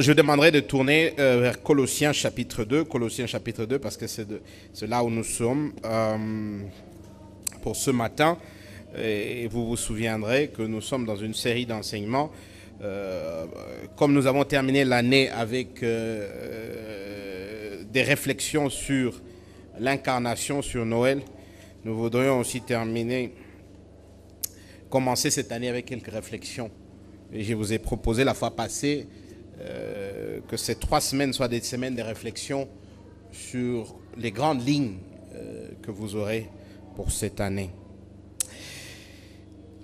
Je demanderai de tourner euh, vers Colossiens chapitre 2, Colossiens chapitre 2, parce que c'est là où nous sommes euh, pour ce matin. Et vous vous souviendrez que nous sommes dans une série d'enseignements. Euh, comme nous avons terminé l'année avec des réflexions sur l'incarnation, sur Noël, nous voudrions aussi terminer, commencer cette année avec quelques réflexions je vous ai proposé la fois passée euh, que ces trois semaines soient des semaines de réflexion sur les grandes lignes euh, que vous aurez pour cette année.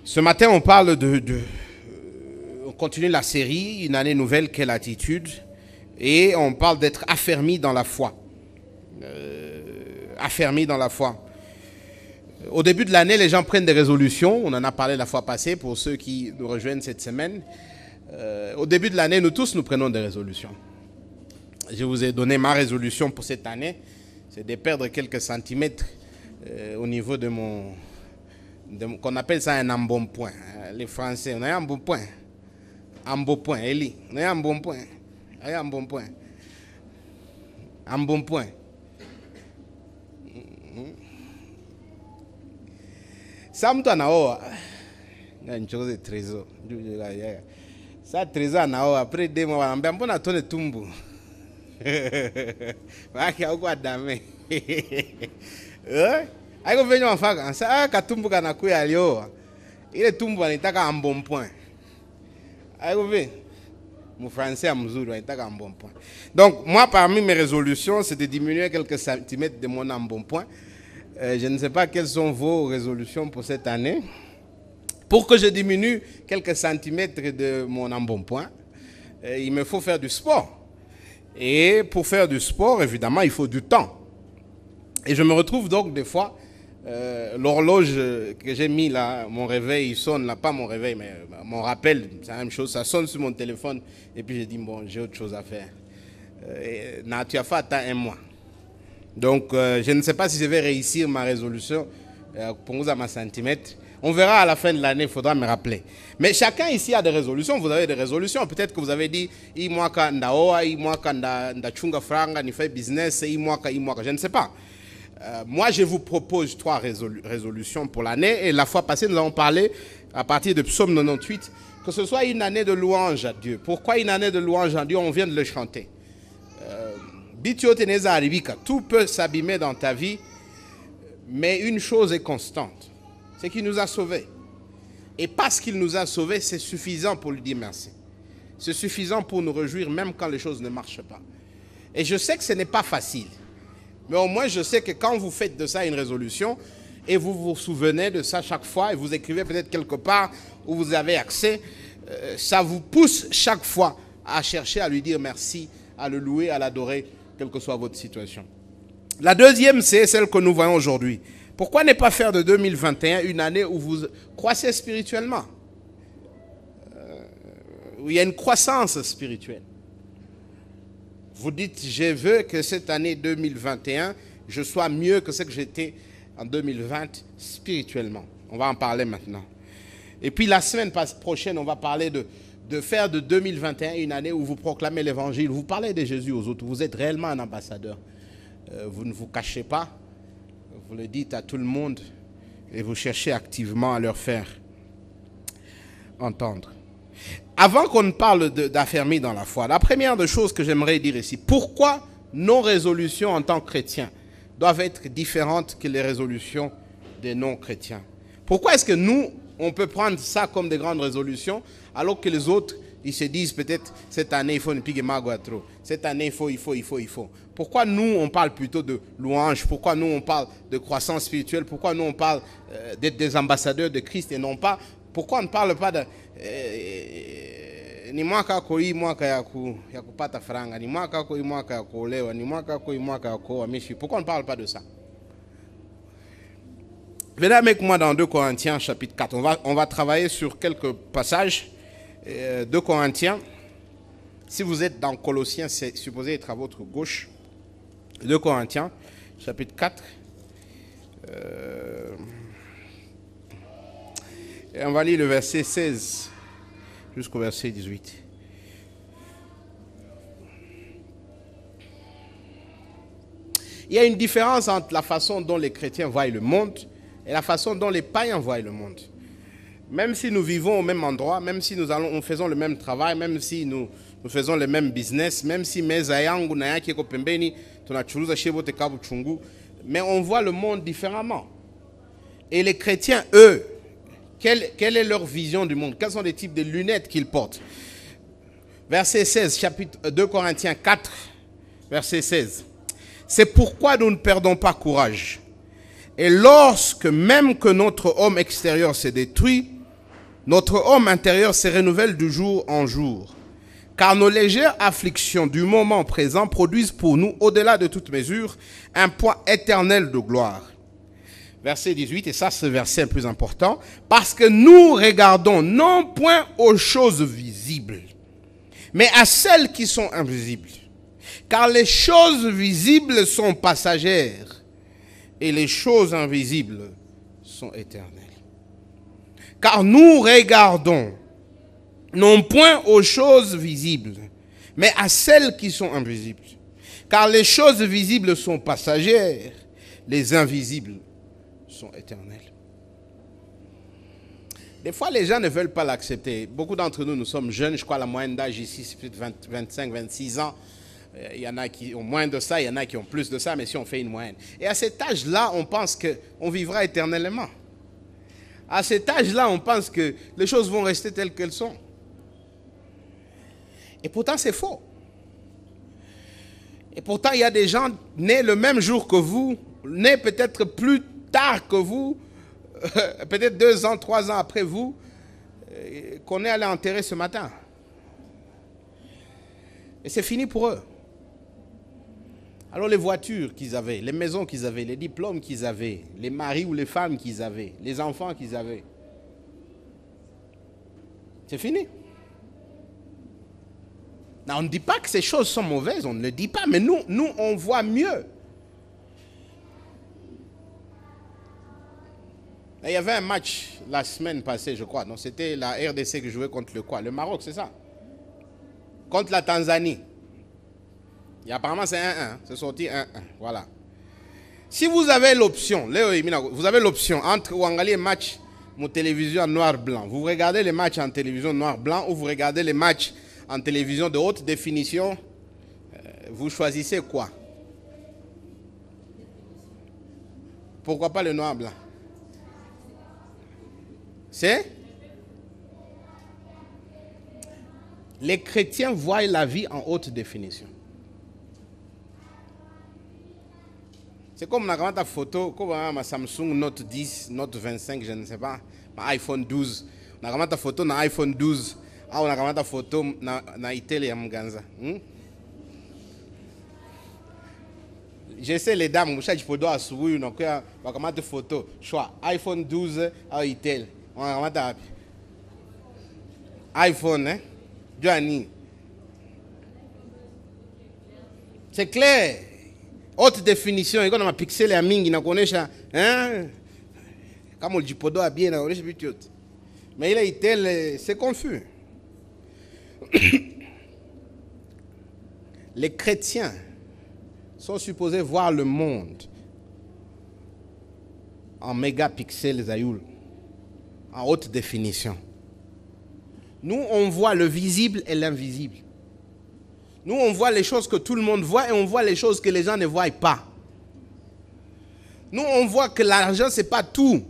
Ce matin, on parle de, euh, on continue la série, une année nouvelle, quelle attitude, et on parle d'être affermi dans la foi. affermi dans la foi. Au début de l'année, les gens prennent des résolutions. On en a parlé la fois passée pour ceux qui nous rejoignent cette semaine. Euh, au début de l'année, nous tous, nous prenons des résolutions. Je vous ai donné ma résolution pour cette année. C'est de perdre quelques centimètres euh, au niveau de mon... qu'on appelle ça un embonpoint. Euh, les Français, on a un bon embonpoint. Embonpoint, Eli. On a un point. On a un bon point. bon point. Saa mtu anaoa nichokoze Trezo saa Trezo anaoa predem, wanaambia mbona tone tumbu maake auko adame eh? aiko venye wamfaka saa ah, katumbu kanakuya alioa ile tumbu anitaka ambon point aiko venye mfrançais mzuri anitaka ambon point. Donc moi parmi mes résolutions c'est de diminuer quelques centimètres de mon ambon point euh, je ne sais pas quelles sont vos résolutions pour cette année. Pour que je diminue quelques centimètres de mon embonpoint, euh, il me faut faire du sport. Et pour faire du sport, évidemment, il faut du temps. Et je me retrouve donc des fois, euh, l'horloge que j'ai mis là, mon réveil, il sonne là, pas mon réveil, mais mon rappel, c'est la même chose, ça sonne sur mon téléphone. Et puis je dis, bon, j'ai autre chose à faire. Euh, non, tu as fait un mois. Donc, euh, je ne sais pas si je vais réussir ma résolution euh, pour vous à ma centimètre. On verra à la fin de l'année, il faudra me rappeler. Mais chacun ici a des résolutions. Vous avez des résolutions. Peut-être que vous avez dit, franga, ni fait business, Je ne sais pas. Euh, moi, je vous propose trois résolutions pour l'année. Et la fois passée, nous avons parlé à partir de Psaume 98, que ce soit une année de louange à Dieu. Pourquoi une année de louange à Dieu On vient de le chanter. Bituoteneza tout peut s'abîmer dans ta vie, mais une chose est constante, c'est qu'il nous a sauvés. Et parce qu'il nous a sauvés, c'est suffisant pour lui dire merci. C'est suffisant pour nous réjouir même quand les choses ne marchent pas. Et je sais que ce n'est pas facile, mais au moins je sais que quand vous faites de ça une résolution, et vous vous souvenez de ça chaque fois, et vous écrivez peut-être quelque part où vous avez accès, euh, ça vous pousse chaque fois à chercher à lui dire merci, à le louer, à l'adorer quelle que soit votre situation. La deuxième, c'est celle que nous voyons aujourd'hui. Pourquoi ne pas faire de 2021 une année où vous croissez spirituellement Où euh, il y a une croissance spirituelle. Vous dites, je veux que cette année 2021, je sois mieux que ce que j'étais en 2020 spirituellement. On va en parler maintenant. Et puis la semaine prochaine, on va parler de de faire de 2021 une année où vous proclamez l'évangile, vous parlez de Jésus aux autres, vous êtes réellement un ambassadeur. Euh, vous ne vous cachez pas, vous le dites à tout le monde et vous cherchez activement à leur faire entendre. Avant qu'on ne parle d'affermir dans la foi, la première des choses que j'aimerais dire ici, pourquoi nos résolutions en tant que chrétiens doivent être différentes que les résolutions des non-chrétiens Pourquoi est-ce que nous, on peut prendre ça comme des grandes résolutions, alors que les autres, ils se disent peut-être cette année il faut une pigue trop. Cette année il faut, il faut, il faut, il faut. Pourquoi nous on parle plutôt de louange Pourquoi nous on parle de croissance spirituelle Pourquoi nous on parle euh, d'être des ambassadeurs de Christ et non pas Pourquoi on ne parle pas de euh, ni ya, ni ni pourquoi on ne parle pas de ça Venez avec moi dans 2 Corinthiens chapitre 4. On va, on va travailler sur quelques passages. 2 euh, Corinthiens, si vous êtes dans Colossiens, c'est supposé être à votre gauche. 2 Corinthiens chapitre 4. Euh, et on va lire le verset 16 jusqu'au verset 18. Il y a une différence entre la façon dont les chrétiens voient le monde et la façon dont les païens voient le monde. Même si nous vivons au même endroit, même si nous allons, faisons le même travail, même si nous, faisons le même business, même si nous mais on voit le monde différemment. Et les chrétiens, eux, quelle, quelle est leur vision du monde Quels sont les types de lunettes qu'ils portent Verset 16, chapitre 2 euh, Corinthiens 4, verset 16. C'est pourquoi nous ne perdons pas courage. Et lorsque même que notre homme extérieur se détruit, notre homme intérieur se renouvelle du jour en jour. Car nos légères afflictions du moment présent produisent pour nous, au-delà de toute mesure, un poids éternel de gloire. Verset 18, et ça, le verset le plus important, parce que nous regardons non point aux choses visibles, mais à celles qui sont invisibles. Car les choses visibles sont passagères et les choses invisibles sont éternelles. Car nous regardons non point aux choses visibles, mais à celles qui sont invisibles. Car les choses visibles sont passagères, les invisibles sont éternelles. Des fois, les gens ne veulent pas l'accepter. Beaucoup d'entre nous, nous sommes jeunes. Je crois la moyenne d'âge ici, c'est peut-être 25, 26 ans. Euh, il y en a qui ont moins de ça, il y en a qui ont plus de ça, mais si on fait une moyenne. Et à cet âge-là, on pense qu'on vivra éternellement. À cet âge-là, on pense que les choses vont rester telles qu'elles sont. Et pourtant, c'est faux. Et pourtant, il y a des gens nés le même jour que vous, nés peut-être plus tard que vous, peut-être deux ans, trois ans après vous, euh, qu'on est allé enterrer ce matin. Et c'est fini pour eux. Alors les voitures qu'ils avaient, les maisons qu'ils avaient, les diplômes qu'ils avaient, les maris ou les femmes qu'ils avaient, les enfants qu'ils avaient, c'est fini. on ne dit pas que ces choses sont mauvaises, on ne le dit pas, mais nous, nous on voit mieux. il y avait un match la semaine passée, je crois. Non, c'était la RDC qui jouait contre le quoi Le Maroc, c'est ça Contre la Tanzanie. Et apparemment, c'est 1-1. C'est sorti 1-1. Voilà. Si vous avez l'option, vous avez l'option entre Wangali et match mon télévision noir-blanc. Vous regardez les matchs en télévision noir-blanc ou vous regardez les matchs en télévision de haute définition. Euh, vous choisissez quoi Pourquoi pas le noir-blanc C'est Les chrétiens voient la vie en haute définition. C'est comme si a ta photo, comme ma Samsung Note 10, Note 25, je ne sais pas, ma iPhone 12. On a ta photo na iPhone 12. Ah, on a ta photo na na ya Mganza. Hmm? Je sais les dames, moucha jipodo vous unakuwa une photo. Choix iPhone 12 ah, à au Itele. Wanakamata ta iPhone hein? C'est clair haute définition iko na mapixeli ya mingi na Comme le kama a bien vitu mais ile itel c'est confus les chrétiens sont supposés voir le monde en mégapixels Zayoul, en haute définition. Nous, on voit le visible et l'invisible. Nous, on voit les choses que tout le monde voit et on voit les choses que les gens ne voient pas. Nous, on voit que l'argent, ce n'est pas tout.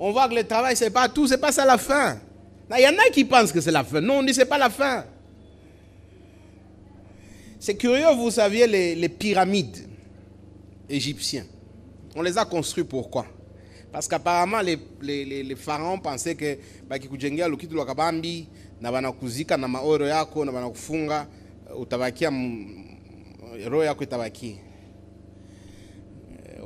On voit que le travail, ce n'est pas tout. Ce n'est pas ça la fin. Il y en a qui pensent que c'est la fin. Non, on dit ce n'est pas la fin. C'est curieux, vous saviez, les, pyramides égyptiennes, on les a construites pourquoi Parce qu'apparemment, les, pharaons pensaient que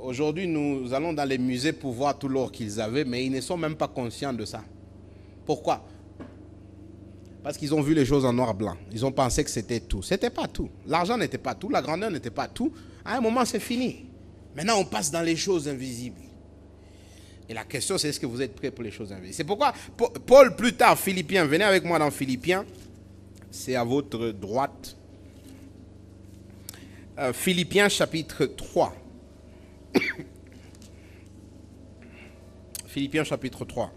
Aujourd'hui, nous allons dans les musées pour voir tout l'or qu'ils avaient, mais ils ne sont même pas conscients de ça. Pourquoi Parce qu'ils ont vu les choses en noir-blanc. Ils ont pensé que c'était tout. C'était pas tout. L'argent n'était pas tout, la grandeur n'était pas tout. À un moment, c'est fini. Maintenant, on passe dans les choses invisibles. Et la question, c'est est-ce que vous êtes prêt pour les choses à C'est pourquoi Paul, plus tard, Philippiens, venez avec moi dans Philippiens, c'est à votre droite. Euh, Philippiens chapitre 3. Philippiens chapitre 3.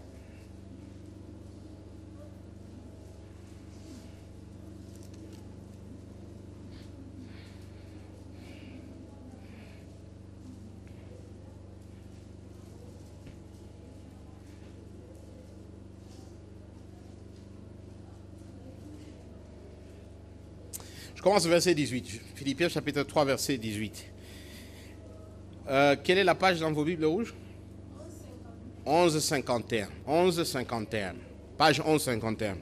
commence verset 18. Philippiens chapitre 3, verset 18. Euh, quelle est la page dans vos Bibles rouges 1151. 1151. Page 1151.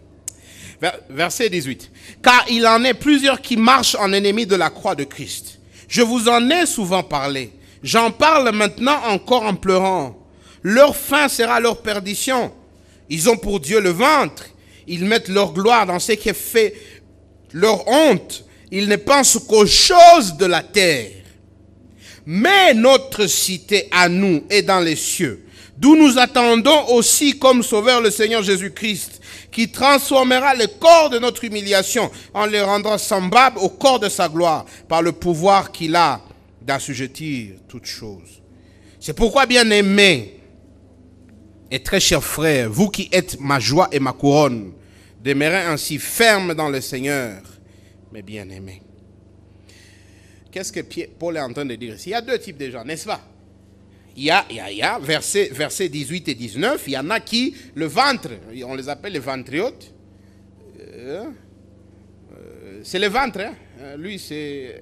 Verset 18. Car il en est plusieurs qui marchent en ennemis de la croix de Christ. Je vous en ai souvent parlé. J'en parle maintenant encore en pleurant. Leur fin sera leur perdition. Ils ont pour Dieu le ventre. Ils mettent leur gloire dans ce qui est fait leur honte il ne pense qu'aux choses de la terre. Mais notre cité à nous est dans les cieux, d'où nous attendons aussi comme sauveur le Seigneur Jésus-Christ, qui transformera le corps de notre humiliation en le rendant semblable au corps de sa gloire, par le pouvoir qu'il a d'assujettir toutes choses. C'est pourquoi, bien-aimés et très chers frères, vous qui êtes ma joie et ma couronne, demeurez ainsi fermes dans le Seigneur mes bien-aimés. Qu'est-ce que Paul est en train de dire ici Il y a deux types de gens, n'est-ce pas il y a, il y a, versets verset 18 et 19, il y en a qui, le ventre, on les appelle les ventriotes. Euh, euh, c'est le ventre, hein. euh, lui c'est.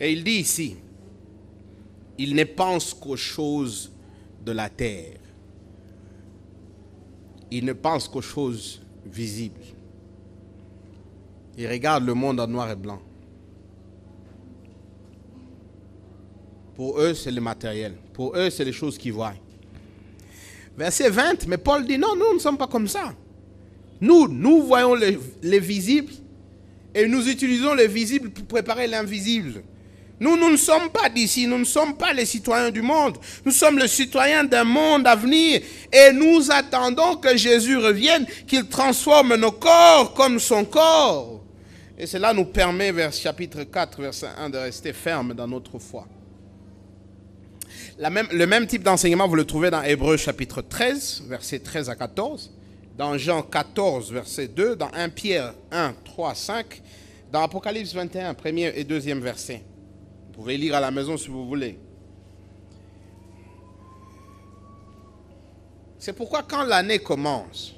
Et il dit ici, il ne pense qu'aux choses de la terre, ils ne pensent qu'aux choses visibles. Ils regardent le monde en noir et blanc. Pour eux, c'est le matériel. Pour eux, c'est les choses qu'ils voient. Verset 20, mais Paul dit, non, nous ne sommes pas comme ça. Nous, nous voyons les visibles et nous utilisons les visibles pour préparer l'invisible. Nous, nous ne sommes pas d'ici, nous ne sommes pas les citoyens du monde. Nous sommes les citoyens d'un monde à venir et nous attendons que Jésus revienne, qu'il transforme nos corps comme son corps. Et cela nous permet, vers chapitre 4, verset 1, de rester ferme dans notre foi. le même type d'enseignement, vous le trouvez dans Hébreu chapitre 13, verset 13 à 14, dans Jean 14, verset 2, dans 1 Pierre 1, 3, 5, dans Apocalypse 21, premier et deuxième verset pouvez lire à la maison si vous voulez. C'est pourquoi quand l'année commence,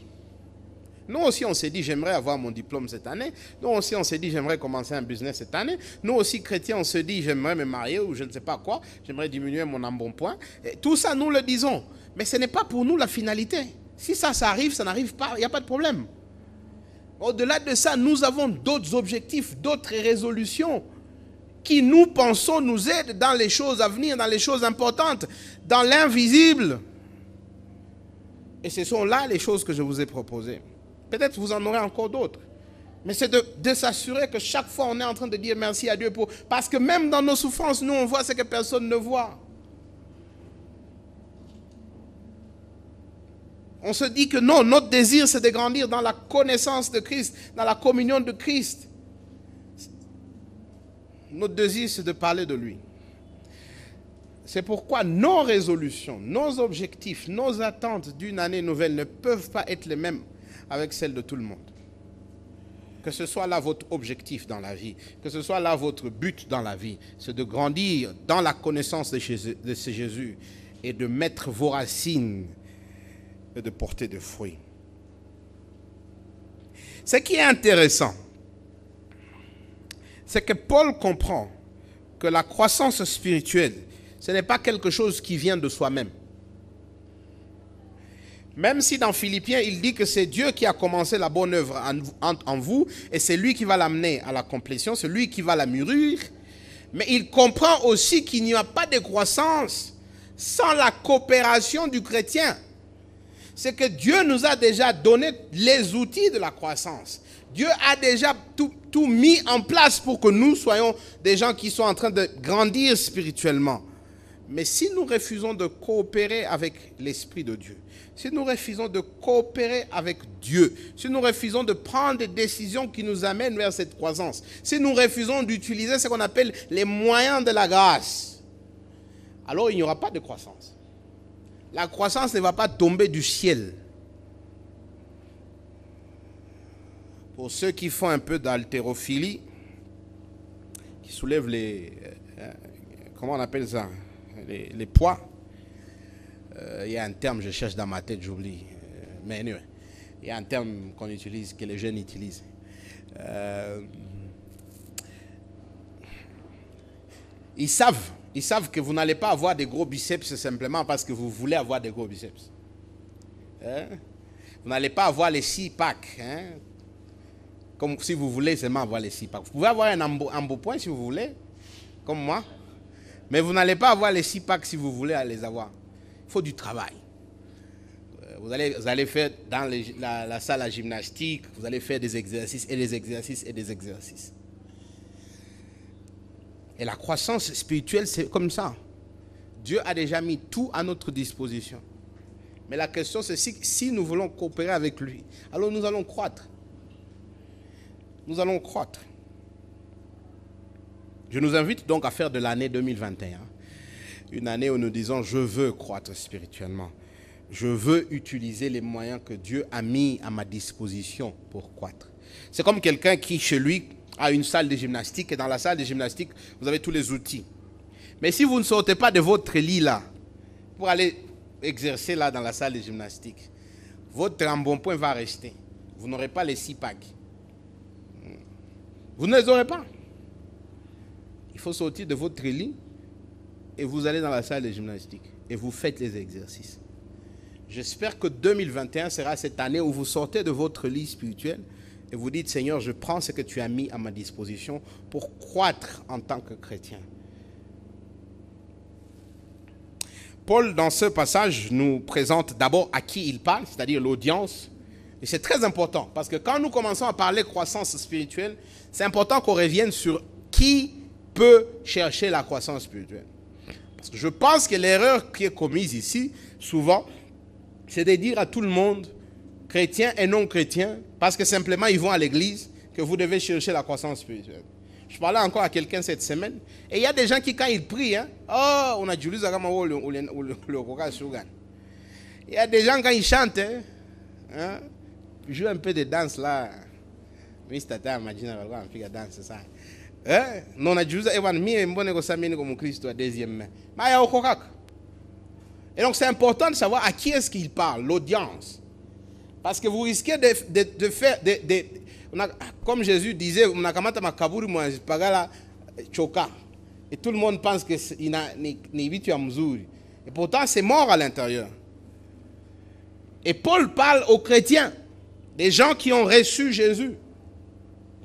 nous aussi on s'est dit j'aimerais avoir mon diplôme cette année, nous aussi on s'est dit j'aimerais commencer un business cette année, nous aussi chrétiens on se dit j'aimerais me marier ou je ne sais pas quoi, j'aimerais diminuer mon embonpoint. Et tout ça nous le disons, mais ce n'est pas pour nous la finalité. Si ça, ça arrive, ça n'arrive pas, il n'y a pas de problème. Au-delà de ça, nous avons d'autres objectifs, d'autres résolutions, qui nous pensons nous aide dans les choses à venir, dans les choses importantes, dans l'invisible. Et ce sont là les choses que je vous ai proposées. Peut-être vous en aurez encore d'autres. Mais c'est de, de s'assurer que chaque fois on est en train de dire merci à Dieu pour... Parce que même dans nos souffrances, nous, on voit ce que personne ne voit. On se dit que non, notre désir, c'est de grandir dans la connaissance de Christ, dans la communion de Christ. Notre désir, c'est de parler de lui. C'est pourquoi nos résolutions, nos objectifs, nos attentes d'une année nouvelle ne peuvent pas être les mêmes avec celles de tout le monde. Que ce soit là votre objectif dans la vie, que ce soit là votre but dans la vie, c'est de grandir dans la connaissance de ce Jésus et de mettre vos racines et de porter des fruits. Ce qui est intéressant, c'est que Paul comprend que la croissance spirituelle, ce n'est pas quelque chose qui vient de soi-même. Même si dans Philippiens, il dit que c'est Dieu qui a commencé la bonne œuvre en, vous, et c'est lui qui va l'amener à la complétion, c'est lui qui va la mûrir. Mais il comprend aussi qu'il n'y a pas de croissance sans la coopération du chrétien c'est que Dieu nous a déjà donné les outils de la croissance. Dieu a déjà tout, mis en place pour que nous soyons des gens qui sont en train de grandir spirituellement. Mais si nous refusons de coopérer avec l'Esprit de Dieu, si nous refusons de coopérer avec Dieu, si nous refusons de prendre des décisions qui nous amènent vers cette croissance, si nous refusons d'utiliser ce qu'on appelle les moyens de la grâce, alors il n'y aura pas de croissance. La croissance ne va pas tomber du ciel. Pour ceux qui font un peu d'haltérophilie, qui soulèvent les... Euh, euh, comment on appelle ça Les, poids. Euh, il y a un terme, je cherche dans ma tête, j'oublie. Mais anyway, il y a un terme qu'on utilise, que les jeunes utilisent. ils savent ils savent que vous n'allez pas avoir des gros biceps simplement parce que vous voulez avoir des gros biceps. Hein? Vous n'allez pas avoir les six packs. Hein? Comme si vous voulez seulement avoir les six packs. Vous pouvez avoir un beau point si vous voulez, comme moi. Mais vous n'allez pas avoir les six packs si vous voulez les avoir. Il faut du travail. Euh, vous allez, vous allez faire dans la, la salle à gymnastique, vous allez faire des exercices et des exercices et des exercices. Et la croissance spirituelle, c'est comme ça. Dieu a déjà mis tout à notre disposition. Mais la question, c'est si, si, nous voulons coopérer avec lui, alors nous allons croître. Nous allons croître. Je nous invite donc à faire de l'année 2021 une année où nous disons, je veux croître spirituellement. Je veux utiliser les moyens que Dieu a mis à ma disposition pour croître. C'est comme quelqu'un qui, chez lui, à une salle de gymnastique et dans la salle de gymnastique, vous avez tous les outils. Mais si vous ne sortez pas de votre lit là, pour aller exercer là dans la salle de gymnastique, votre embonpoint va rester. Vous n'aurez pas les six packs. Vous ne les aurez pas. Il faut sortir de votre lit et vous allez dans la salle de gymnastique et vous faites les exercices. J'espère que 2021 sera cette année où vous sortez de votre lit spirituel et vous dites, Seigneur, je prends ce que tu as mis à ma disposition pour croître en tant que chrétien. Paul, dans ce passage, nous présente d'abord à qui il parle, c'est-à-dire l'audience. Et c'est très important, parce que quand nous commençons à parler croissance spirituelle, c'est important qu'on revienne sur qui peut chercher la croissance spirituelle. Parce que je pense que l'erreur qui est commise ici, souvent, c'est de dire à tout le monde, chrétiens et non chrétiens, parce que simplement ils vont à l'église, que vous devez chercher la croissance spirituelle. Je parlais encore à quelqu'un cette semaine, et il y a des gens qui, quand ils prient, hein, oh, on a Julius ou le Sugan. Il y a des gens, quand ils chantent, hein, hein jouent un peu de danse là. Mais tata, imagine, on fait la danse, ça. Eh? on a un on a comme Christ deuxième il a Et donc c'est important de savoir à qui est-ce qu'il parle, l'audience. Parce que vous risquez de, faire. comme Jésus disait, Et tout le monde pense que ni Et pourtant, c'est mort à l'intérieur. Et Paul parle aux chrétiens, des gens qui ont reçu Jésus.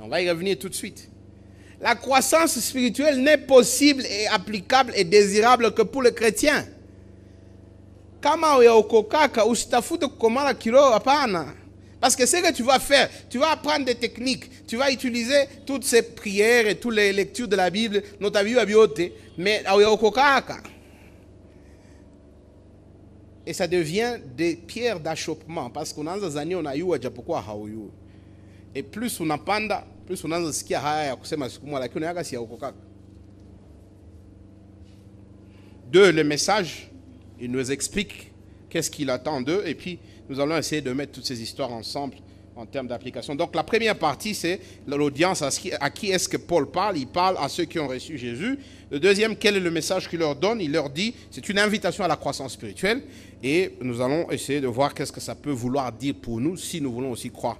on va y revenir tout de suite. La croissance spirituelle n'est possible et applicable et désirable que pour les chrétiens. Kama uyaokokaka, usitafute kukomala kilo hapana. Parce que ce que tu vas faire, tu vas apprendre des techniques, tu vas utiliser toutes ces prières et toutes les lectures de la Bible, notamment à Bible, mais ah kaka Et ça devient des pierres d'achoppement parce qu'on a années on a eu un hauyu. Et plus on panda plus on sikia haya ah, ya kusema siku moja lakini unayaga si Deux, le message il nous explique qu'est-ce qu'il attend d'eux, et puis nous allons essayer de mettre toutes ces histoires ensemble en termes d'application. Donc la première partie, c'est l'audience, à qui est-ce que Paul parle Il parle à ceux qui ont reçu Jésus. Le deuxième, quel est le message qu'il leur donne Il leur dit, c'est une invitation à la croissance spirituelle, et nous allons essayer de voir qu'est-ce que ça peut vouloir dire pour nous si nous voulons aussi croire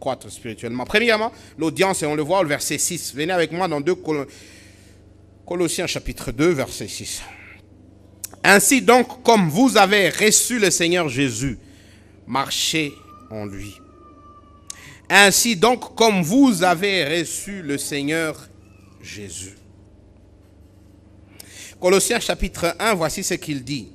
croître spirituellement. Premièrement, l'audience, et on le voit au verset 6. Venez avec moi dans 2 Colossiens chapitre 2, verset 6. Ainsi donc, comme vous avez reçu le Seigneur Jésus, marchez en lui. Ainsi donc, comme vous avez reçu le Seigneur Jésus. Colossiens chapitre 1, voici ce qu'il dit.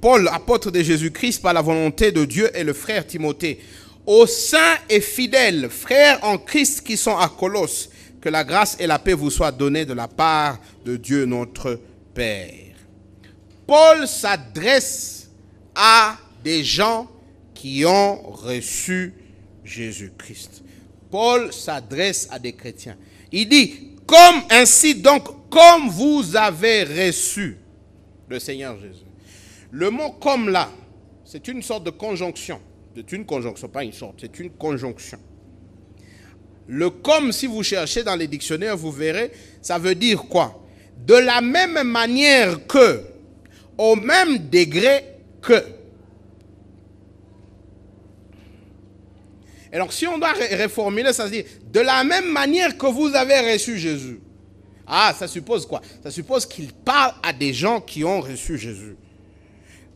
Paul, apôtre de Jésus-Christ par la volonté de Dieu et le frère Timothée, aux saints et fidèles, frères en Christ qui sont à Colosse, que la grâce et la paix vous soient données de la part de Dieu notre Père. Paul s'adresse à des gens qui ont reçu Jésus-Christ. Paul s'adresse à des chrétiens. Il dit, comme ainsi donc, comme vous avez reçu le Seigneur Jésus. Le mot comme là, c'est une sorte de conjonction. C'est une conjonction, pas une sorte, c'est une conjonction. Le comme, si vous cherchez dans les dictionnaires, vous verrez, ça veut dire quoi De la même manière que au même degré que. Et donc, si on doit reformuler, ça veut dire de la même manière que vous avez reçu Jésus. Ah, ça suppose quoi Ça suppose qu'il parle à des gens qui ont reçu Jésus.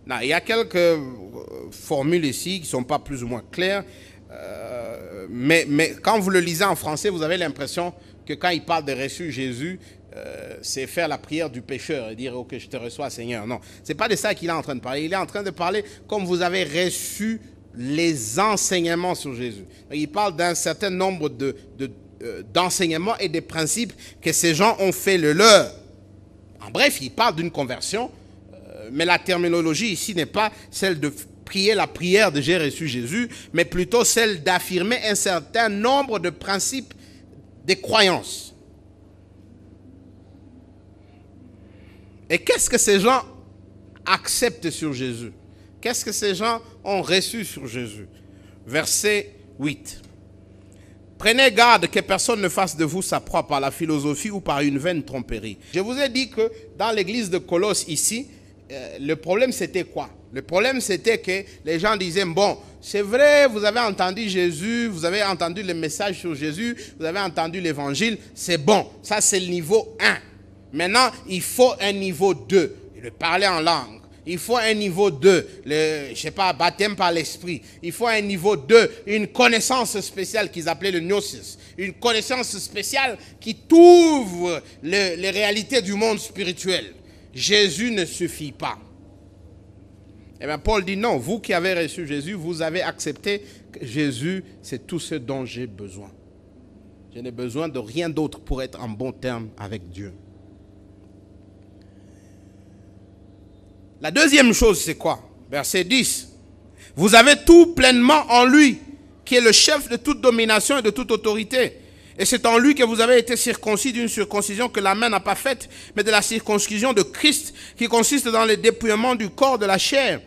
là il y a quelques euh, formules ici qui ne sont pas plus ou moins claires, euh, mais, mais quand vous le lisez en français, vous avez l'impression que quand il parle de reçu Jésus, euh, c'est faire la prière du pécheur et dire Ok, je te reçois Seigneur. Non, c'est pas de ça qu'il est en train de parler. Il est en train de parler comme vous avez reçu les enseignements sur Jésus. Il parle d'un certain nombre de, euh, d'enseignements et des principes que ces gens ont fait le leur. En bref, il parle d'une conversion, euh, mais la terminologie ici n'est pas celle de prier la prière de j'ai reçu Jésus, mais plutôt celle d'affirmer un certain nombre de principes des croyances Et qu'est-ce que ces gens acceptent sur Jésus Qu'est-ce que ces gens ont reçu sur Jésus Verset 8. Prenez garde que personne ne fasse de vous sa proie par la philosophie ou par une vaine tromperie. Je vous ai dit que dans l'église de Colosse ici, euh, le problème c'était quoi Le problème c'était que les gens disaient, bon, c'est vrai, vous avez entendu Jésus, vous avez entendu le message sur Jésus, vous avez entendu l'évangile, c'est bon, ça c'est le niveau 1. Maintenant, il faut un niveau 2, le parler en langue. Il faut un niveau 2, le, je sais pas, baptême par l'esprit. Il faut un niveau 2, une connaissance spéciale qu'ils appelaient le gnosis. Une connaissance spéciale qui t'ouvre les réalités du monde spirituel. Jésus ne suffit pas. Et eh bien, Paul dit non, vous qui avez reçu Jésus, vous avez accepté que Jésus, c'est tout ce dont j'ai besoin. Je n'ai besoin de rien d'autre pour être en bon terme avec Dieu. La deuxième chose, c'est quoi Verset 10. Vous avez tout pleinement en lui, qui est le chef de toute domination et de toute autorité. Et c'est en lui que vous avez été circoncis d'une circoncision que la main n'a pas faite, mais de la circoncision de Christ, qui consiste dans le dépouillement du corps de la chair.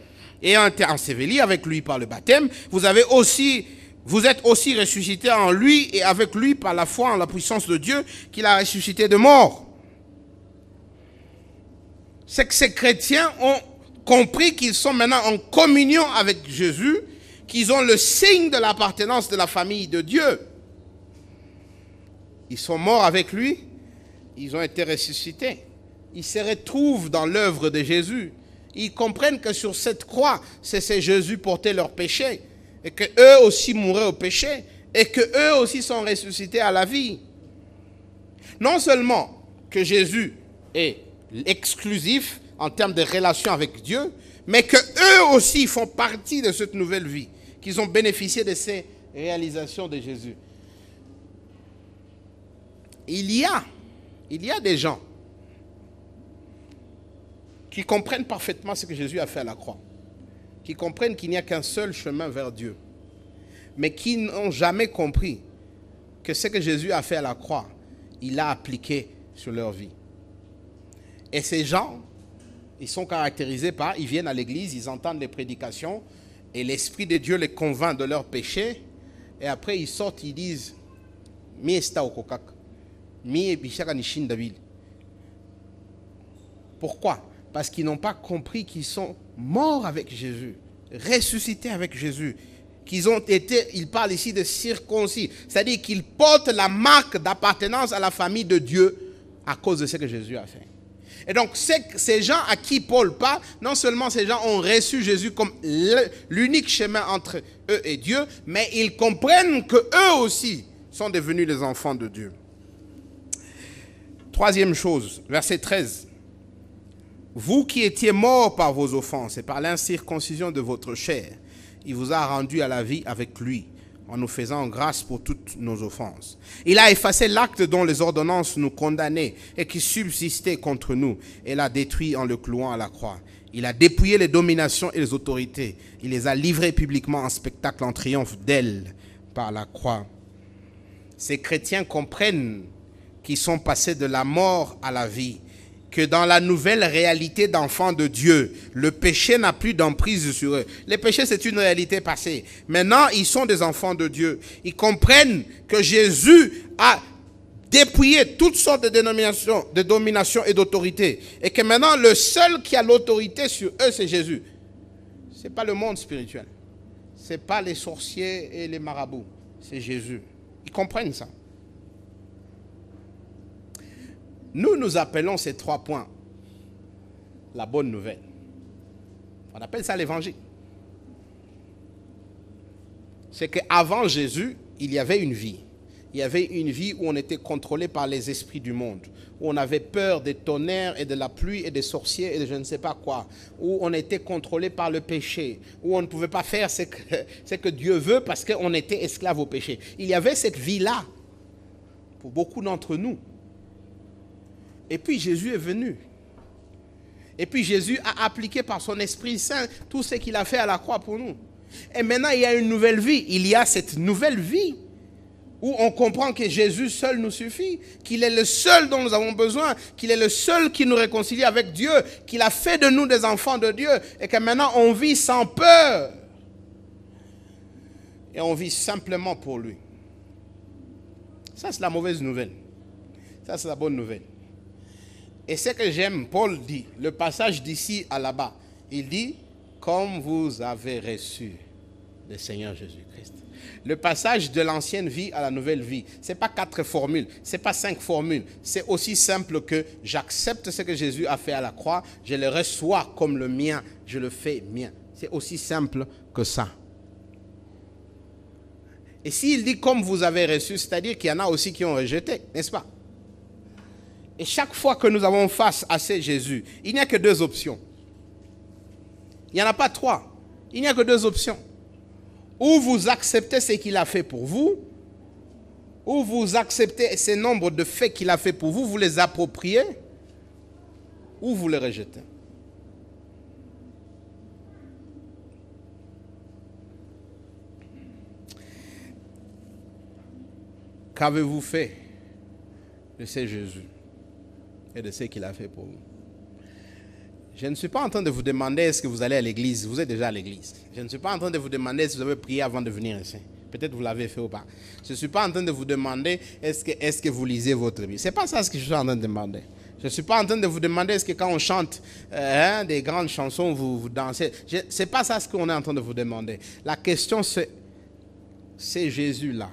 Et enseveli avec lui par le baptême, vous avez aussi vous êtes aussi ressuscité en lui et avec lui par la foi en la puissance de Dieu qui l'a ressuscité de mort c'est que ces chrétiens ont compris qu'ils sont maintenant en communion avec Jésus, qu'ils ont le signe de l'appartenance de la famille de Dieu. Ils sont morts avec lui, ils ont été ressuscités. Ils se retrouvent dans l'œuvre de Jésus. Ils comprennent que sur cette croix, c'est Jésus portait leur péché, et que eux aussi mouraient au péché et que eux aussi sont ressuscités à la vie. Non seulement que Jésus est exclusif en termes de relation avec Dieu, mais qu'eux aussi font partie de cette nouvelle vie, qu'ils ont bénéficié de ces réalisations de Jésus. Il y a, il y a des gens qui comprennent parfaitement ce que Jésus a fait à la croix, qui comprennent qu'il n'y a qu'un seul chemin vers Dieu, mais qui n'ont jamais compris que ce que Jésus a fait à la croix, il l'a appliqué sur leur vie. Et ces gens, ils sont caractérisés par, ils viennent à l'église, ils entendent les prédications, et l'Esprit de Dieu les convainc de leur péché. et après ils sortent, ils disent, mi esta okokak, mi Pourquoi Parce qu'ils n'ont pas compris qu'ils sont morts avec Jésus, ressuscités avec Jésus, qu'ils ont été, il parle ici de circoncis, c'est-à-dire qu'ils portent la marque d'appartenance à la famille de Dieu à cause de ce que Jésus a fait. Et donc, ces gens à qui Paul parle, non seulement ces gens ont reçu Jésus comme l'unique chemin entre eux et Dieu, mais ils comprennent que eux aussi sont devenus les enfants de Dieu. Troisième chose, verset 13. Vous qui étiez morts par vos offenses et par l'incirconcision de votre chair, il vous a rendu à la vie avec lui en nous faisant grâce pour toutes nos offenses. Il a effacé l'acte dont les ordonnances nous condamnaient et qui subsistait contre nous, et l'a détruit en le clouant à la croix. Il a dépouillé les dominations et les autorités. Il les a livrées publiquement en spectacle en triomphe d'elles par la croix. Ces chrétiens comprennent qu'ils sont passés de la mort à la vie que dans la nouvelle réalité d'enfants de Dieu, le péché n'a plus d'emprise sur eux. Les péchés, c'est une réalité passée. Maintenant, ils sont des enfants de Dieu. Ils comprennent que Jésus a dépouillé toutes sortes de dénominations, de dominations et d'autorité, Et que maintenant, le seul qui a l'autorité sur eux, c'est Jésus. Ce n'est pas le monde spirituel. Ce n'est pas les sorciers et les marabouts. C'est Jésus. Ils comprennent ça. Nous, nous appelons ces trois points la bonne nouvelle. On appelle ça l'évangile. C'est que avant Jésus, il y avait une vie. Il y avait une vie où on était contrôlé par les esprits du monde, où on avait peur des tonnerres et de la pluie et des sorciers et de je ne sais pas quoi, où on était contrôlé par le péché, où on ne pouvait pas faire ce que, ce que Dieu veut parce qu'on était esclave au péché. Il y avait cette vie-là pour beaucoup d'entre nous. Et puis Jésus est venu. Et puis Jésus a appliqué par son Esprit Saint tout ce qu'il a fait à la croix pour nous. Et maintenant, il y a une nouvelle vie. Il y a cette nouvelle vie où on comprend que Jésus seul nous suffit, qu'il est le seul dont nous avons besoin, qu'il est le seul qui nous réconcilie avec Dieu, qu'il a fait de nous des enfants de Dieu et que maintenant on vit sans peur. Et on vit simplement pour lui. Ça, c'est la mauvaise nouvelle. Ça, c'est la bonne nouvelle. Et ce que j'aime, Paul dit, le passage d'ici à là-bas, il dit, comme vous avez reçu le Seigneur Jésus-Christ. Le passage de l'ancienne vie à la nouvelle vie, ce n'est pas quatre formules, ce n'est pas cinq formules. C'est aussi simple que j'accepte ce que Jésus a fait à la croix, je le reçois comme le mien, je le fais mien. C'est aussi simple que ça. Et s'il dit comme vous avez reçu, c'est-à-dire qu'il y en a aussi qui ont rejeté, n'est-ce pas et chaque fois que nous avons face à ce Jésus, il n'y a que deux options. Il n'y en a pas trois. Il n'y a que deux options. Ou vous acceptez ce qu'il a fait pour vous, ou vous acceptez ces nombre de faits qu'il a fait pour vous, vous les appropriez, ou vous les rejetez. Qu'avez-vous fait de ces Jésus et de ce qu'il a fait pour vous. Je ne suis pas en train de vous demander est-ce que vous allez à l'église. Vous êtes déjà à l'église. Je ne suis pas en train de vous demander si vous avez prié avant de venir ici. Peut-être vous l'avez fait ou pas. Je ne suis pas en train de vous demander est-ce que, est que vous lisez votre Bible. Ce n'est pas ça ce que je suis en train de demander. Je ne suis pas en train de vous demander est-ce que quand on chante euh, hein, des grandes chansons, vous, vous dansez. Ce n'est pas ça ce qu'on est en train de vous demander. La question c'est, c'est Jésus-là.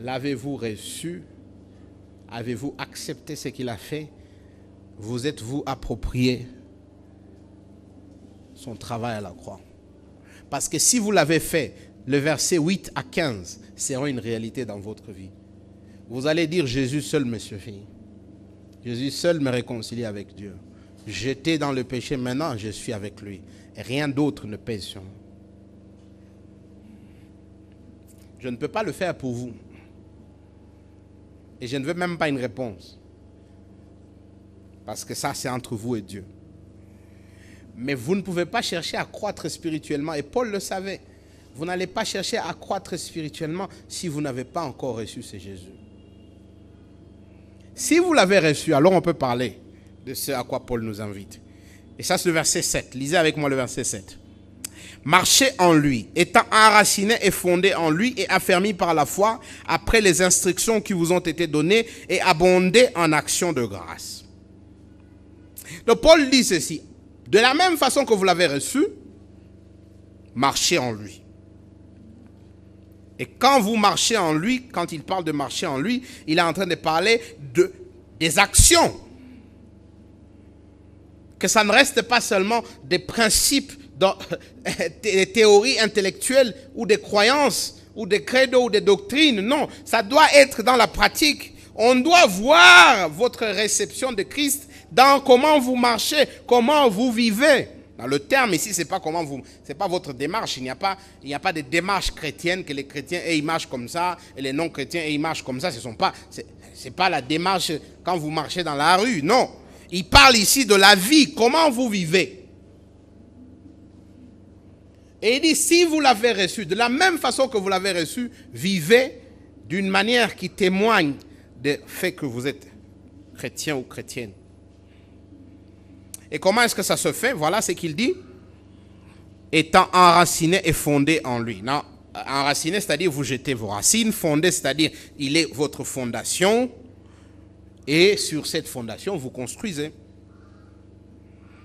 L'avez-vous reçu Avez-vous accepté ce qu'il a fait Vous êtes-vous approprié son travail à la croix Parce que si vous l'avez fait, le verset 8 à 15 sera une réalité dans votre vie. Vous allez dire Jésus seul me suffit. Jésus seul me réconcilie avec Dieu. J'étais dans le péché, maintenant je suis avec lui. rien d'autre ne pèse sur moi. Je ne peux pas le faire pour vous. Et je ne veux même pas une réponse. Parce que ça, c'est entre vous et Dieu. Mais vous ne pouvez pas chercher à croître spirituellement. Et Paul le savait. Vous n'allez pas chercher à croître spirituellement si vous n'avez pas encore reçu ce Jésus. Si vous l'avez reçu, alors on peut parler de ce à quoi Paul nous invite. Et ça, c'est le verset 7. Lisez avec moi le verset 7. Marchez en lui, étant enraciné et fondé en lui et affermi par la foi après les instructions qui vous ont été données et abondé en actions de grâce. Donc Paul dit ceci, de la même façon que vous l'avez reçu, marchez en lui. Et quand vous marchez en lui, quand il parle de marcher en lui, il est en train de parler de, des actions. Que ça ne reste pas seulement des principes dans, des théories intellectuelles ou des croyances ou des credos ou des doctrines. Non, ça doit être dans la pratique. On doit voir votre réception de Christ dans comment vous marchez, comment vous vivez. Dans le terme ici, c'est pas comment vous, c'est pas votre démarche. Il n'y a pas, il n'y a pas de démarche chrétienne que les chrétiens et ils marchent comme ça et les non chrétiens et ils marchent comme ça. Ce sont pas, c'est pas la démarche quand vous marchez dans la rue. Non, il parle ici de la vie, comment vous vivez. Et il dit, si vous l'avez reçu, de la même façon que vous l'avez reçu, vivez d'une manière qui témoigne du fait que vous êtes chrétien ou chrétienne. Et comment est-ce que ça se fait Voilà ce qu'il dit. Étant enraciné et fondé en lui. Non, enraciné, c'est-à-dire vous jetez vos racines. Fondé, c'est-à-dire il est votre fondation. Et sur cette fondation, vous construisez.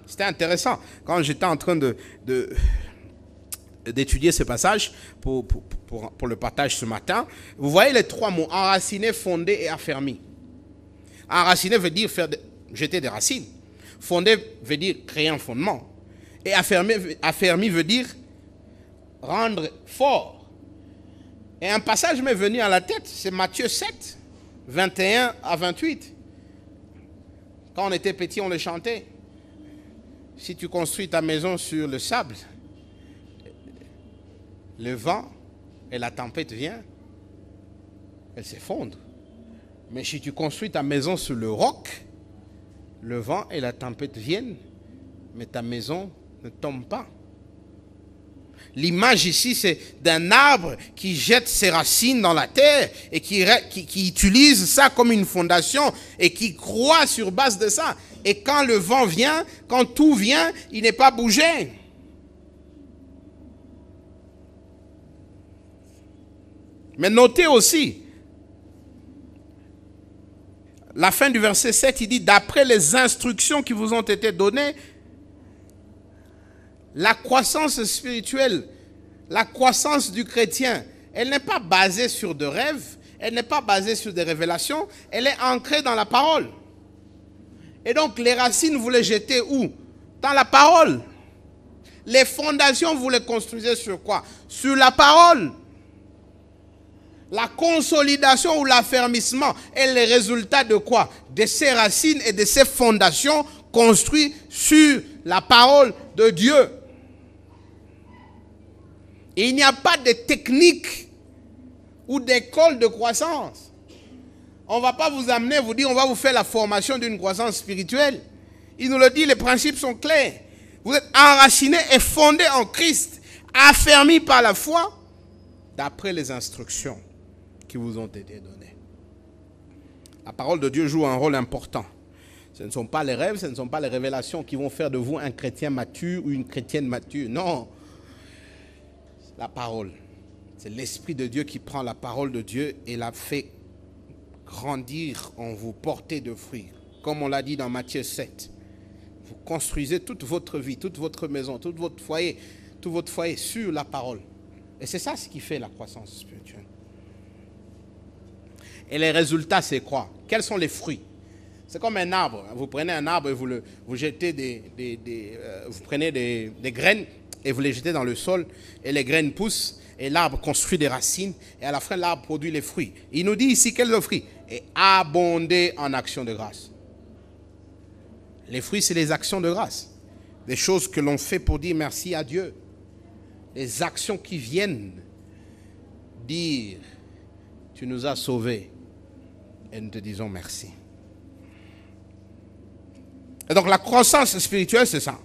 C'était intéressant. Quand j'étais en train de d'étudier ce passage pour, pour, le partage ce matin. Vous voyez les trois mots, enraciné, fondé et affermi. Enraciné veut dire faire jeter des racines. Fondé veut dire créer un fondement. Et affermi, affermi veut dire rendre fort. Et un passage m'est venu à la tête, c'est Matthieu 7, 21 à 28. Quand on était petit, on le chantait. Si tu construis ta maison sur le sable, le vent et la tempête viennent, elles s'effondrent. Mais si tu construis ta maison sur le roc, le vent et la tempête viennent, mais ta maison ne tombe pas. L'image ici, c'est d'un arbre qui jette ses racines dans la terre et qui, qui, qui, utilise ça comme une fondation et qui croit sur base de ça. Et quand le vent vient, quand tout vient, il n'est pas bougé. Mais notez aussi, la fin du verset 7, il dit, d'après les instructions qui vous ont été données, la croissance spirituelle, la croissance du chrétien, elle n'est pas basée sur de rêves, elle n'est pas basée sur des révélations, elle est ancrée dans la parole. Et donc les racines, vous les jetez où Dans la parole. Les fondations, vous les construisez sur quoi Sur la parole. La consolidation ou l'affermissement est le résultat de quoi De ses racines et de ses fondations construites sur la parole de Dieu. il n'y a pas de technique ou d'école de croissance. On ne va pas vous amener, vous dire, on va vous faire la formation d'une croissance spirituelle. Il nous le dit, les principes sont clairs. Vous êtes enracinés et fondés en Christ, affermis par la foi, d'après les instructions vous ont été donnés. La parole de Dieu joue un rôle important. Ce ne sont pas les rêves, ce ne sont pas les révélations qui vont faire de vous un chrétien mature ou une chrétienne mature. Non. La parole. C'est l'Esprit de Dieu qui prend la parole de Dieu et la fait grandir en vous, porter de fruits. Comme on l'a dit dans Matthieu 7. Vous construisez toute votre vie, toute votre maison, tout votre foyer, tout votre foyer sur la parole. Et c'est ça ce qui fait la croissance et les résultats, c'est quoi Quels sont les fruits C'est comme un arbre. Vous prenez un arbre et vous, le, vous jetez des, des, euh, vous prenez des, des graines et vous les jetez dans le sol et les graines poussent et l'arbre construit des racines et à la fin l'arbre produit les fruits. Il nous dit ici quels sont les fruits Et abondé en actions de grâce. Les fruits, c'est les actions de grâce. Des choses que l'on fait pour dire merci à Dieu. Les actions qui viennent dire, tu nous as sauvés, et nous te disons merci. Et donc la croissance spirituelle, c'est ça.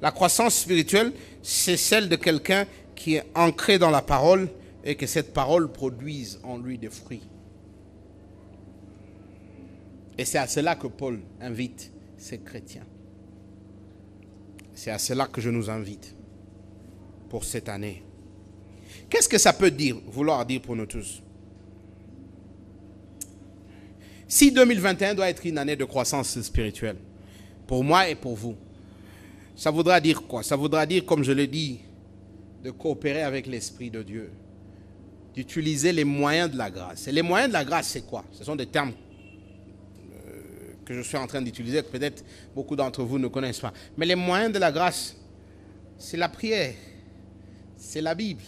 La croissance spirituelle, c'est celle de quelqu'un qui est ancré dans la parole et que cette parole produise en lui des fruits. Et c'est à cela que Paul invite ces chrétiens. C'est à cela que je nous invite pour cette année. Qu'est-ce que ça peut dire, vouloir dire pour nous tous si 2021 doit être une année de croissance spirituelle, pour moi et pour vous, ça voudra dire quoi Ça voudra dire, comme je le dis, de coopérer avec l'Esprit de Dieu, d'utiliser les moyens de la grâce. Et les moyens de la grâce, c'est quoi Ce sont des termes euh, que je suis en train d'utiliser, que peut-être beaucoup d'entre vous ne connaissent pas. Mais les moyens de la grâce, c'est la prière, c'est la Bible,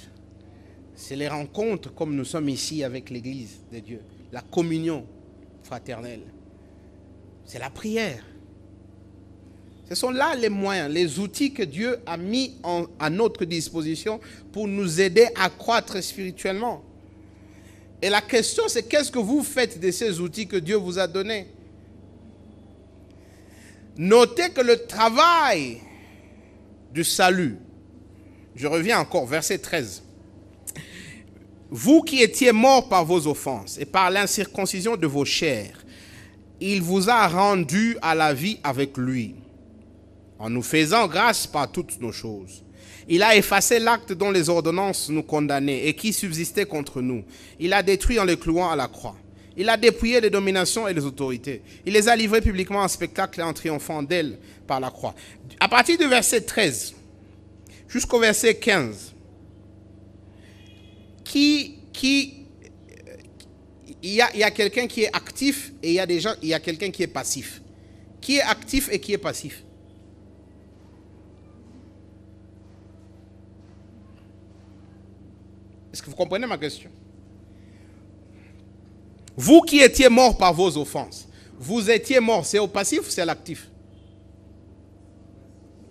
c'est les rencontres comme nous sommes ici avec l'Église de Dieu, la communion, c'est la prière. Ce sont là les moyens, les outils que Dieu a mis à notre disposition pour nous aider à croître spirituellement. Et la question, c'est qu'est-ce que vous faites de ces outils que Dieu vous a donnés Notez que le travail du salut, je reviens encore, verset 13. Vous qui étiez morts par vos offenses et par l'incirconcision de vos chairs, il vous a rendu à la vie avec lui, en nous faisant grâce par toutes nos choses. Il a effacé l'acte dont les ordonnances nous condamnaient et qui subsistait contre nous. Il a détruit en les clouant à la croix. Il a dépouillé les dominations et les autorités. Il les a livrées publiquement en spectacle et en triomphant d'elles par la croix. À partir du verset 13 jusqu'au verset 15, qui, il y a, quelqu'un qui est actif et il y a des gens, il y a quelqu'un qui est passif. Qui est actif et qui est passif Est-ce que vous comprenez ma question Vous qui étiez mort par vos offenses, vous étiez mort, c'est au passif ou c'est à l'actif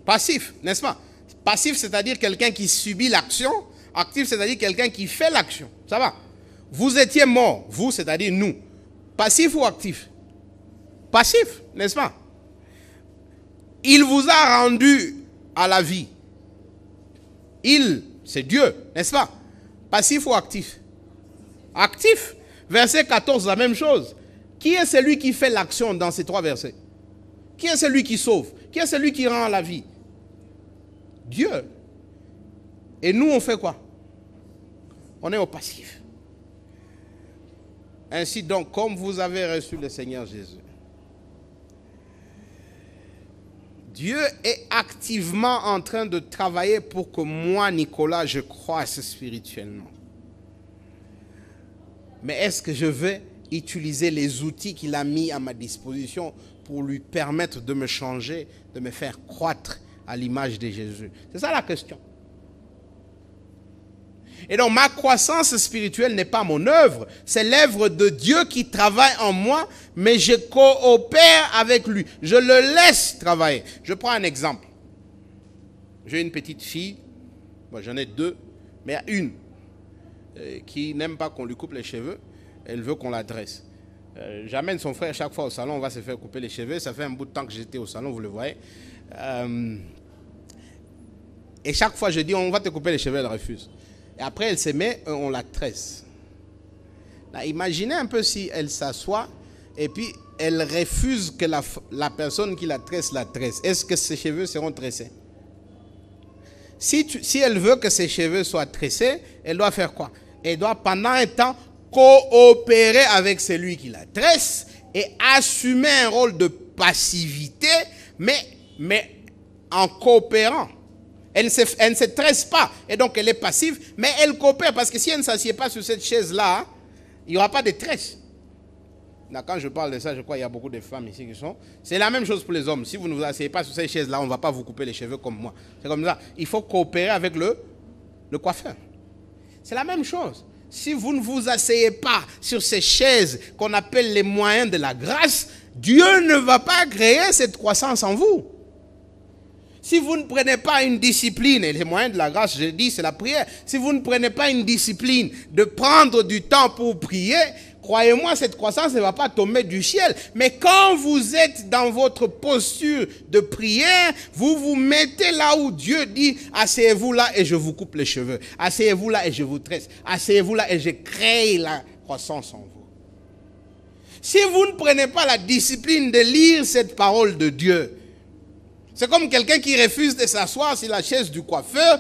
Passif, n'est-ce pas Passif, c'est-à-dire quelqu'un qui subit l'action Actif, c'est-à-dire quelqu'un qui fait l'action. Ça va Vous étiez mort, vous, c'est-à-dire nous. Passif ou actif Passif, n'est-ce pas Il vous a rendu à la vie. Il, c'est Dieu, n'est-ce pas Passif ou actif Actif. Verset 14, la même chose. Qui est celui qui fait l'action dans ces trois versets Qui est celui qui sauve Qui est celui qui rend la vie Dieu. Et nous, on fait quoi On est au passif. Ainsi donc, comme vous avez reçu le Seigneur Jésus, Dieu est activement en train de travailler pour que moi, Nicolas, je croisse spirituellement. Mais est-ce que je vais utiliser les outils qu'il a mis à ma disposition pour lui permettre de me changer, de me faire croître à l'image de Jésus C'est ça la question. Et donc ma croissance spirituelle n'est pas mon œuvre, c'est l'œuvre de Dieu qui travaille en moi, mais je coopère avec lui. Je le laisse travailler. Je prends un exemple. J'ai une petite fille, j'en ai deux, mais une euh, qui n'aime pas qu'on lui coupe les cheveux, elle veut qu'on la dresse. Euh, j'amène son frère chaque fois au salon, on va se faire couper les cheveux. Ça fait un bout de temps que j'étais au salon, vous le voyez. Euh, et chaque fois, je dis, on va te couper les cheveux, elle refuse. Et après, elle se met, euh, on la tresse. imaginez un peu si elle s'assoit et puis elle refuse que la, personne qui la tresse la tresse. Est-ce que ses cheveux seront tressés si, si elle veut que ses cheveux soient tressés, elle doit faire quoi Elle doit pendant un temps coopérer avec celui qui la tresse et assumer un rôle de passivité, mais, mais en coopérant. Elle ne, se, tresse pas et donc elle est passive, mais elle coopère parce que si elle ne s'assied pas sur cette chaise-là, il n'y aura pas de tresse. quand je parle de ça, je crois qu'il y a beaucoup de femmes ici qui sont. C'est la même chose pour les hommes. Si vous ne vous asseyez pas sur ces chaises-là, on ne va pas vous couper les cheveux comme moi. C'est comme ça. Il faut coopérer avec le, le coiffeur. C'est la même chose. Si vous ne vous asseyez pas sur ces chaises qu'on appelle les moyens de la grâce, Dieu ne va pas créer cette croissance en vous. Si vous ne prenez pas une discipline, et les moyens de la grâce, je dis, c'est la prière, si vous ne prenez pas une discipline de prendre du temps pour prier, croyez-moi, cette croissance ne va pas tomber du ciel. Mais quand vous êtes dans votre posture de prière, vous vous mettez là où Dieu dit, asseyez-vous là et je vous coupe les cheveux. Asseyez-vous là et je vous tresse. Asseyez-vous là et je crée la croissance en vous. Si vous ne prenez pas la discipline de lire cette parole de Dieu, c'est comme quelqu'un qui refuse de s'asseoir sur la chaise du coiffeur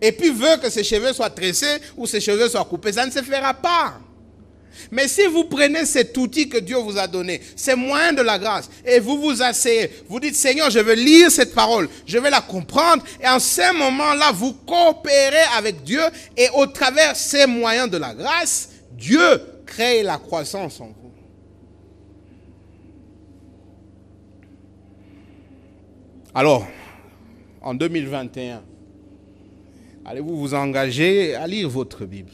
et puis veut que ses cheveux soient tressés ou ses cheveux soient coupés. Ça ne se fera pas. Mais si vous prenez cet outil que Dieu vous a donné, ces moyens de la grâce, et vous vous asseyez, vous dites Seigneur, je veux lire cette parole, je vais la comprendre, et en ce moment-là, vous coopérez avec Dieu, et au travers ces moyens de la grâce, Dieu crée la croissance en Alors, en 2021, allez-vous vous engager à lire votre Bible